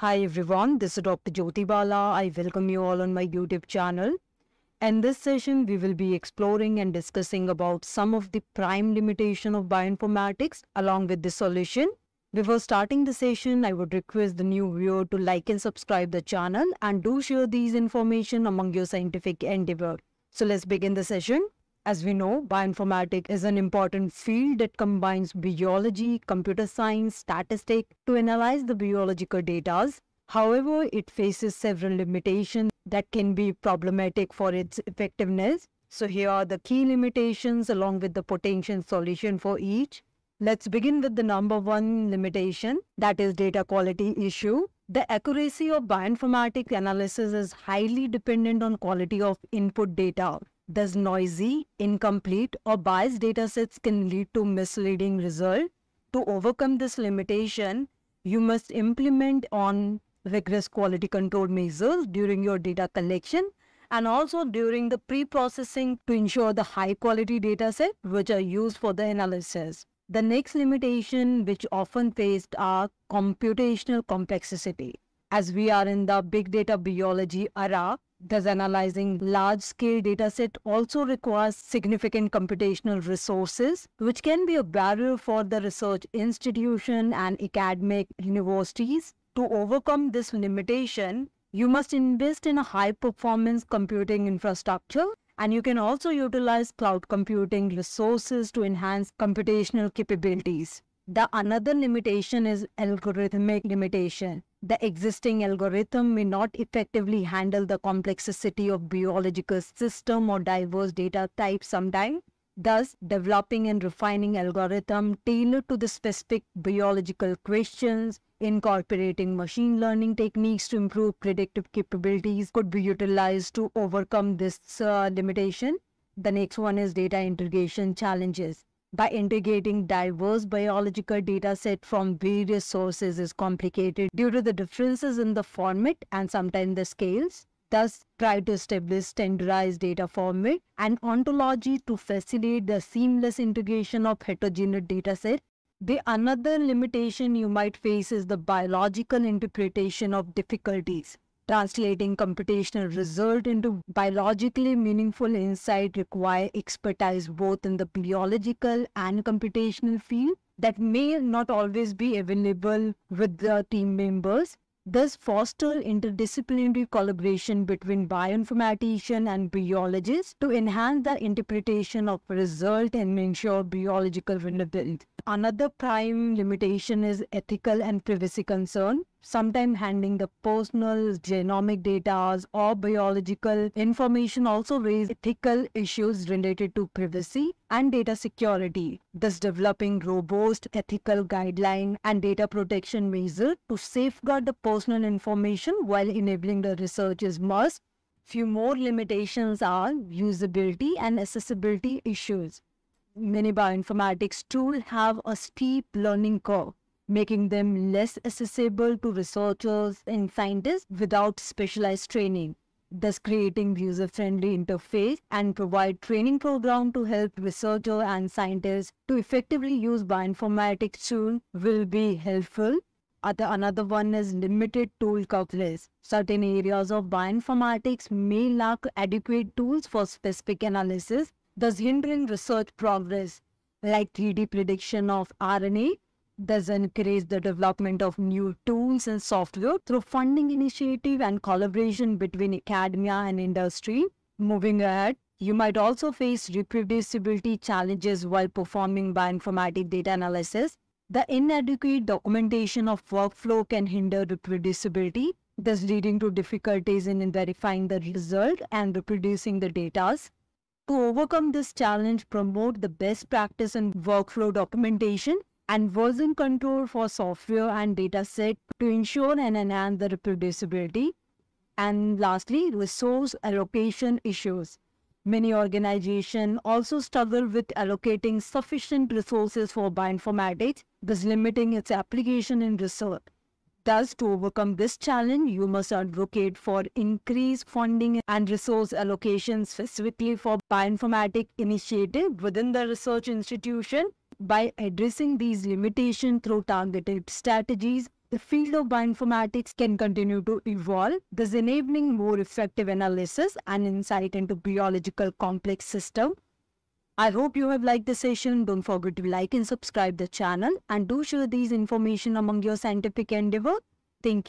Hi everyone, this is Dr. Jyoti Bala. I welcome you all on my YouTube channel. In this session, we will be exploring and discussing about some of the prime limitation of bioinformatics along with the solution. Before starting the session, I would request the new viewer to like and subscribe the channel and do share these information among your scientific endeavor. So let's begin the session. As we know, bioinformatics is an important field that combines biology, computer science, statistics to analyze the biological data. However, it faces several limitations that can be problematic for its effectiveness. So here are the key limitations along with the potential solution for each. Let's begin with the number one limitation, that is data quality issue. The accuracy of bioinformatic analysis is highly dependent on quality of input data. Thus noisy, incomplete or biased datasets can lead to misleading result. To overcome this limitation, you must implement on rigorous quality control measures during your data collection and also during the pre-processing to ensure the high quality dataset which are used for the analysis. The next limitation which often faced are computational complexity. As we are in the big data biology era, does analyzing large-scale dataset also requires significant computational resources, which can be a barrier for the research institution and academic universities? To overcome this limitation, you must invest in a high-performance computing infrastructure and you can also utilize cloud computing resources to enhance computational capabilities. The another limitation is algorithmic limitation. The existing algorithm may not effectively handle the complexity of biological system or diverse data types sometimes. Thus, developing and refining algorithm tailored to the specific biological questions, incorporating machine learning techniques to improve predictive capabilities could be utilized to overcome this uh, limitation. The next one is data integration challenges by integrating diverse biological data set from various sources is complicated due to the differences in the format and sometimes the scales. Thus, try to establish standardized data format and ontology to facilitate the seamless integration of heterogeneous data set. The another limitation you might face is the biological interpretation of difficulties. Translating computational result into biologically meaningful insight require expertise both in the biological and computational field that may not always be available with the team members. Thus foster interdisciplinary collaboration between bioinformatician and biologists to enhance the interpretation of result and ensure biological relevance. Another prime limitation is ethical and privacy concern sometimes handling the personal genomic data or biological information also raise ethical issues related to privacy and data security. Thus developing robust ethical guideline and data protection measure to safeguard the personal information while enabling the researchers must. Few more limitations are usability and accessibility issues. Many bioinformatics tools have a steep learning curve making them less accessible to researchers and scientists without specialized training, thus creating user-friendly interface and provide training program to help researchers and scientists to effectively use bioinformatics tool will be helpful. Other, another one is limited tool coverage. Certain areas of bioinformatics may lack adequate tools for specific analysis, thus hindering research progress, like 3D prediction of RNA does encourage the development of new tools and software through funding initiative and collaboration between academia and industry. Moving ahead, you might also face reproducibility challenges while performing bioinformatic data analysis. The inadequate documentation of workflow can hinder reproducibility, thus leading to difficulties in verifying the result and reproducing the data. To overcome this challenge, promote the best practice in workflow documentation and version control for software and dataset to ensure and enhance the reproducibility. And lastly, resource allocation issues. Many organizations also struggle with allocating sufficient resources for bioinformatics, thus limiting its application in research. Thus, to overcome this challenge, you must advocate for increased funding and resource allocation specifically for bioinformatic initiative within the research institution by addressing these limitations through targeted strategies, the field of bioinformatics can continue to evolve, thus enabling more effective analysis and insight into biological complex system. I hope you have liked the session. Don't forget to like and subscribe the channel and do share these information among your scientific endeavor. Thank you.